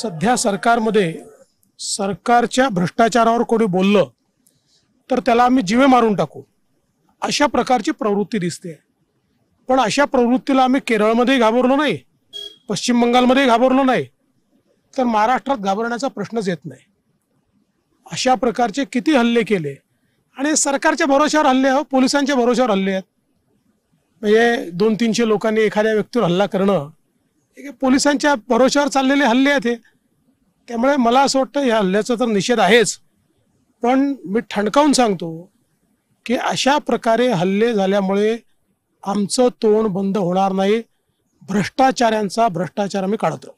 सध्या सरकारमध्ये सरकारच्या भ्रष्टाचारावर कोणी बोललं तर त्याला आम्ही जिवे मारून टाकू अशा प्रकारची प्रवृत्ती दिसते पण अशा प्रवृत्तीला आम्ही केरळमध्ये घाबरलो नाही पश्चिम बंगालमध्ये घाबरलो नाही तर महाराष्ट्रात घाबरण्याचा प्रश्नच येत नाही अशा प्रकारचे किती हल्ले केले आणि सरकारच्या भरोश्यावर हल्ले हो पोलिसांच्या भरोश्यावर हल्ले आहेत म्हणजे दोन तीनशे लोकांनी एखाद्या व्यक्तीवर हल्ला करणं पोलिसांच्या भरोश्यावर चाललेले हल्ले आहेत हे त्यामुळे मला असं वाटतं या हल्ल्याचा तर निषेध आहेच पण मी ठणकावून सांगतो की अशा प्रकारे हल्ले झाल्यामुळे आमचं तोंड बंद होणार नाही भ्रष्टाचाऱ्यांचा भ्रष्टाचार आम्ही काढतो